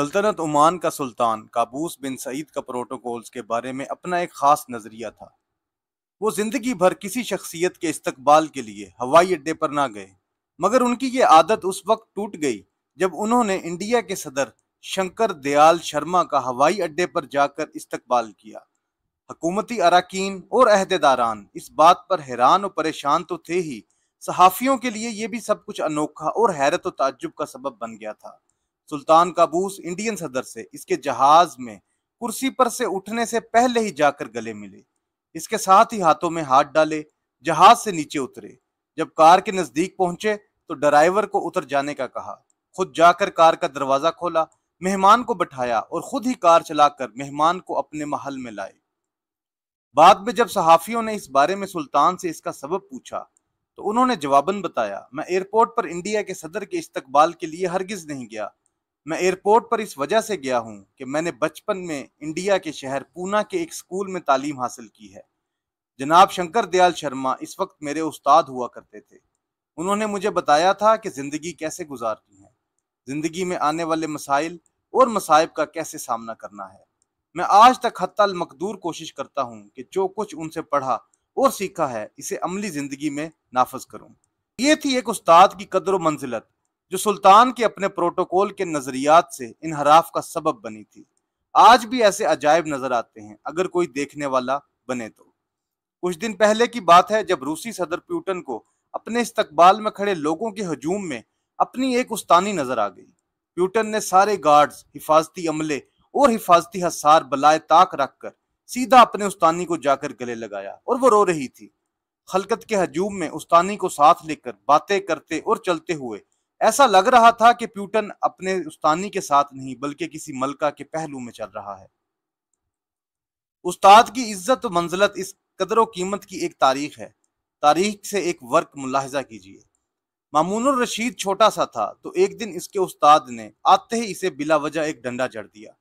सल्तनत ओमान का सुल्तान काबूस बिन सईद का प्रोटोकॉल्स के बारे में अपना एक ख़ास नज़रिया था वो ज़िंदगी भर किसी शख्सियत के इस्तकबाल के लिए हवाई अड्डे पर ना गए मगर उनकी ये आदत उस वक्त टूट गई जब उन्होंने इंडिया के सदर शंकर दयाल शर्मा का हवाई अड्डे पर जाकर इस्तकबाल किया हकूमती अरकान और अहदेदारान इस बात पर हैरान और परेशान तो थे ही सहाफ़ियों के लिए ये भी सब कुछ अनोखा और हैरत और ताजुब का सबब बन गया था सुल्तान काबूस इंडियन सदर से इसके जहाज में कुर्सी पर से उठने से पहले ही जाकर गले मिले इसके साथ ही हाथों में हाथ डाले जहाज से नीचे उतरे जब कार के नजदीक पहुंचे तो ड्राइवर को उतर जाने का कहा खुद जाकर कार का दरवाजा खोला मेहमान को बैठाया और खुद ही कार चलाकर मेहमान को अपने महल में लाए बाद में जब सहाफियों ने इस बारे में सुल्तान से इसका सबब पूछा तो उन्होंने जवाबन बताया मैं एयरपोर्ट पर इंडिया के सदर के इस्तकबाल के लिए हरगिज नहीं गया मैं एयरपोर्ट पर इस वजह से गया हूँ कि मैंने बचपन में इंडिया के शहर पूना के एक स्कूल में तालीम हासिल की है जनाब शंकर दयाल शर्मा इस वक्त मेरे उस्ताद हुआ करते थे उन्होंने मुझे बताया था कि ज़िंदगी कैसे गुजारनी है ज़िंदगी में आने वाले मसाइल और मसाइब का कैसे सामना करना है मैं आज तक हत्तल मकदूर कोशिश करता हूँ कि जो कुछ उनसे पढ़ा और सीखा है इसे अमली ज़िंदगी में नाफज करूँ ये थी एक उस्ताद की कदर मंजिलत जो सुल्तान के अपने प्रोटोकॉल के नजरियात से इनहराफ का सबब बनी थी आज भी ऐसे अजायब नजर आते हैं अगर कोई देखने वाला बने तो कुछ दिन पहले की बात है जब रूसी सदर प्यूटन को अपने इस्तकबाल में खड़े लोगों के हजूम में अपनी एक उस्तानी नजर आ गई प्यूटन ने सारे गार्ड्स हिफाजती अमले और हिफाजती हसार बलाए ताक रख कर सीधा अपने उस्तानी को जाकर गले लगाया और वो रो रही थी खलकत के हजूम में उस्तानी को साथ लेकर बातें करते और चलते हुए ऐसा लग रहा था कि प्यूटन अपने उस्तानी के साथ नहीं बल्कि किसी मलका के पहलू में चल रहा है उस्ताद की इज्जत मंजलत इस कदर कीमत की एक तारीख है तारीख से एक वर्क मुलाहजा कीजिए मामून रशीद छोटा सा था तो एक दिन इसके उस्ताद ने आते ही इसे बिला वजह एक डंडा चढ़ दिया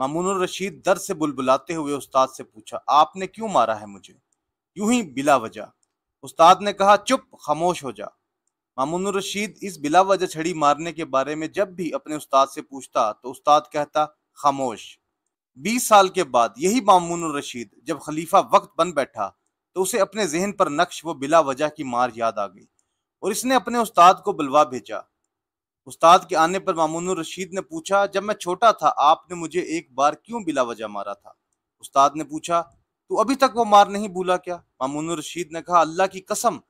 मामून रशीद दर से बुलबुलाते हुए उस्ताद से पूछा आपने क्यों मारा है मुझे यूं ही बिला वजह उस्ताद ने कहा चुप खामोश हो जा मामून रशीद इस बिला वजह छड़ी मारने के बारे में जब भी अपने उस्ताद से पूछता तो उस्ताद कहता खामोश बीस साल के बाद यही मामून रशीद जब खलीफा वक्त बन बैठा तो उसे अपने जहन पर नक्श व बिला वजह की मार याद आ गई और इसने अपने उस्ताद को बुलवा भेजा उस्ताद के आने पर मामून रशीद ने पूछा जब मैं छोटा था आपने मुझे एक बार क्यों बिला वजह मारा था उस्ताद ने पूछा तू अभी तक वो मार नहीं भूला क्या मामून रशीद ने कहा अल्लाह की कसम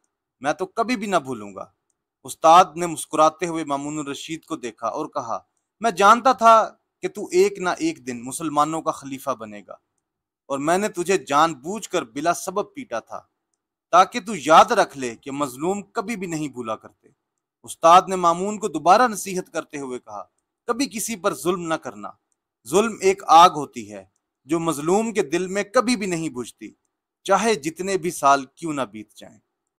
मैं तो कभी भी ना भूलूंगा उस्ताद ने मुस्कुराते हुए मामून रशीद को देखा और कहा मैं जानता था कि तू एक ना एक दिन मुसलमानों का खलीफा बनेगा और मैंने तुझे जानबूझकर बिला सबब पीटा था ताकि तू याद रख ले कि मजलूम कभी भी नहीं भूला करते उस्ताद ने मामून को दोबारा नसीहत करते हुए कहा कभी किसी पर जुल्म न करना जुल्म एक आग होती है जो मजलूम के दिल में कभी भी नहीं बुझती चाहे जितने भी साल क्यों ना बीत जाएं